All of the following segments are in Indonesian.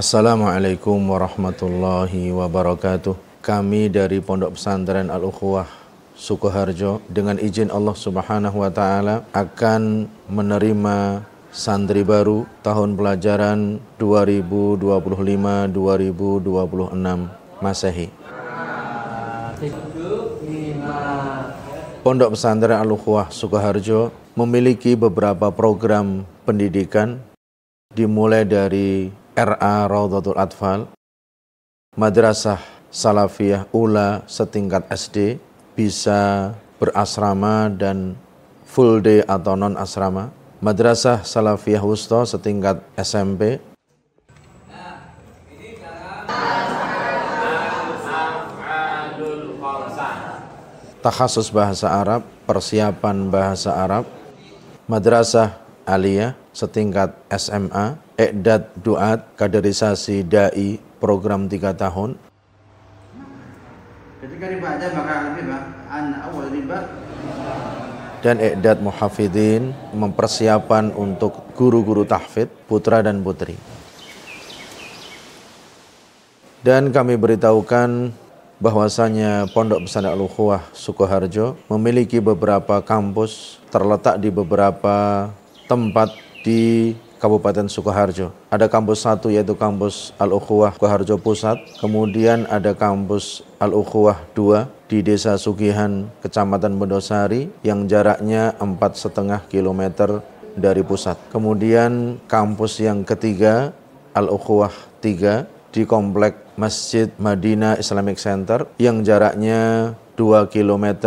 Assalamualaikum warahmatullahi wabarakatuh. Kami dari Pondok Pesantren Al-Ukhuwah Sukoharjo dengan izin Allah Subhanahu wa taala akan menerima santri baru tahun pelajaran 2025-2026 Masehi. Pondok Pesantren Al-Ukhuwah Sukoharjo memiliki beberapa program pendidikan dimulai dari RA Raudatul Atfal, Madrasah Salafiyah Ula setingkat SD bisa berasrama dan full day atau non asrama. Madrasah Salafiyah Wusto setingkat SMP takhasus bahasa Arab, persiapan bahasa Arab, madrasah aliyah, setingkat SMA, ekdat duat, kaderisasi dai, program 3 tahun. Kan dan Ekdat Muhafidin mempersiapan untuk guru-guru tahfid, putra dan putri. Dan kami beritahukan bahwasanya Pondok Pesantren Al-Ukhuwah Sukoharjo memiliki beberapa kampus terletak di beberapa tempat di Kabupaten Sukoharjo. Ada kampus satu yaitu kampus Al-Ukhuwah Sukoharjo Pusat. Kemudian ada kampus Al-Ukhuwah 2 di Desa Sugihan, Kecamatan Bendosari yang jaraknya empat setengah kilometer dari pusat. Kemudian kampus yang ketiga Al-Ukhuwah 3 di komplek Masjid Madinah Islamic Center yang jaraknya 2 km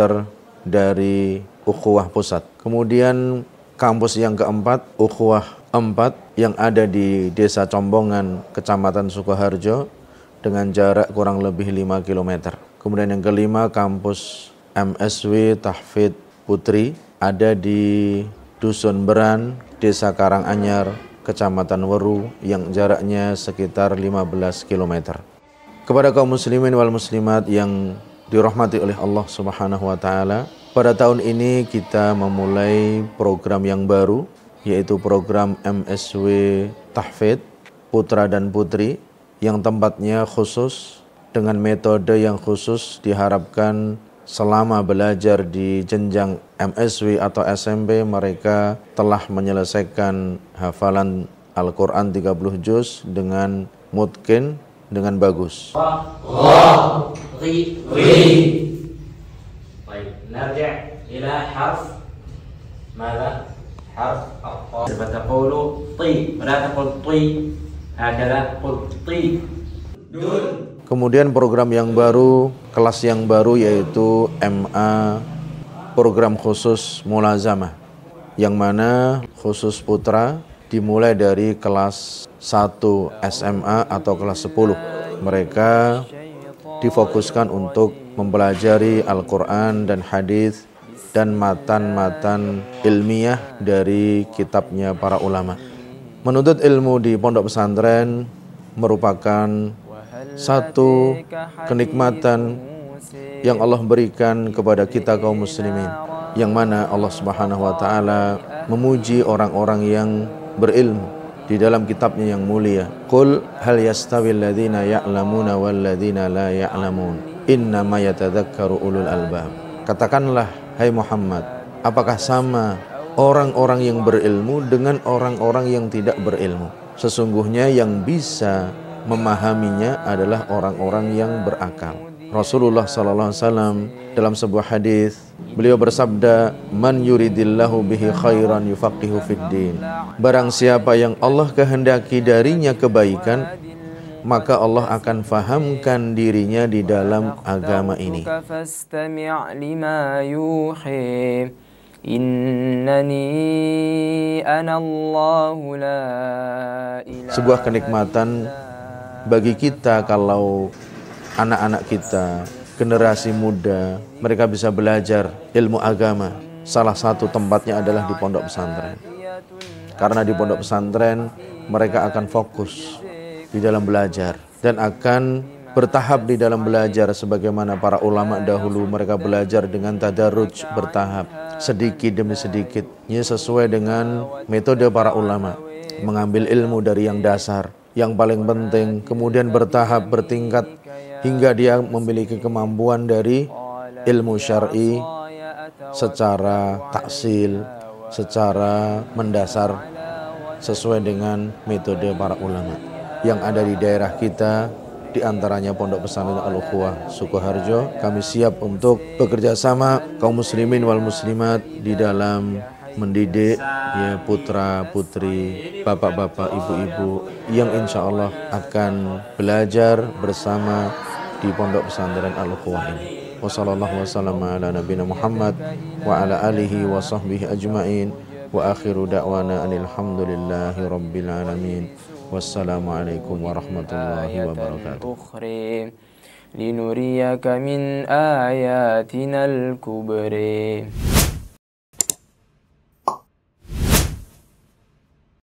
dari Ukhuwah Pusat. Kemudian Kampus yang keempat, Ukhwah 4 yang ada di Desa Combongan, Kecamatan Sukoharjo dengan jarak kurang lebih 5 km. Kemudian yang kelima, kampus MSW Tahfid Putri ada di Dusun Beran, Desa Karanganyar, Kecamatan Weru yang jaraknya sekitar 15 km. Kepada kaum muslimin wal muslimat yang dirahmati oleh Allah Subhanahu wa taala, pada tahun ini kita memulai program yang baru yaitu program MSW Tahfid Putra dan Putri yang tempatnya khusus dengan metode yang khusus diharapkan selama belajar di jenjang MSW atau SMP mereka telah menyelesaikan hafalan Al-Quran 30 juz dengan mutkin dengan bagus. Allah. Kemudian program yang baru, kelas yang baru yaitu MA program khusus mulazamah yang mana khusus putra dimulai dari kelas 1 SMA atau kelas 10. Mereka difokuskan untuk mempelajari Al-Qur'an dan hadis dan matan-matan ilmiah dari kitabnya para ulama. Menuntut ilmu di pondok pesantren merupakan satu kenikmatan yang Allah berikan kepada kita kaum muslimin yang mana Allah Subhanahu wa taala memuji orang-orang yang berilmu di dalam kitabnya yang mulia Qul hal yastawil ladzina ya'lamuna wal ladzina la ya'lamun innama yatadzakkaru ulul albab Katakanlah hai Muhammad apakah sama orang-orang yang berilmu dengan orang-orang yang tidak berilmu. Sesungguhnya yang bisa memahaminya adalah orang-orang yang berakal. Rasulullah sallallahu alaihi wasallam dalam sebuah hadis beliau bersabda man yuridillahu bihi khairan yufaqihu fiddin. barang siapa yang Allah kehendaki darinya kebaikan maka Allah akan fahamkan dirinya di dalam agama ini. Sebuah kenikmatan bagi kita kalau anak-anak kita, generasi muda, mereka bisa belajar ilmu agama. Salah satu tempatnya adalah di pondok pesantren. Karena di pondok pesantren mereka akan fokus di dalam belajar dan akan bertahap di dalam belajar sebagaimana para ulama dahulu mereka belajar dengan tadarruj bertahap sedikit demi sedikit ya sesuai dengan metode para ulama mengambil ilmu dari yang dasar yang paling penting kemudian bertahap bertingkat hingga dia memiliki kemampuan dari ilmu syar'i secara taksil secara mendasar sesuai dengan metode para ulama yang ada di daerah kita di antaranya Pondok Pesantren Al-Ukhuwah Sukoharjo. Kami siap untuk bekerja sama kaum muslimin wal muslimat di dalam mendidik ya putra putri bapak-bapak ibu-ibu yang insya Allah akan belajar bersama di pondok pesantren Al Ukhuwah ini. Wassalamualaikum warahmatullahi Muhammad wa ala alihi wa sahbihi ajmain والسلام عليكم ورحمة الله آية وبركاته لنريك من آياتنا الكبرى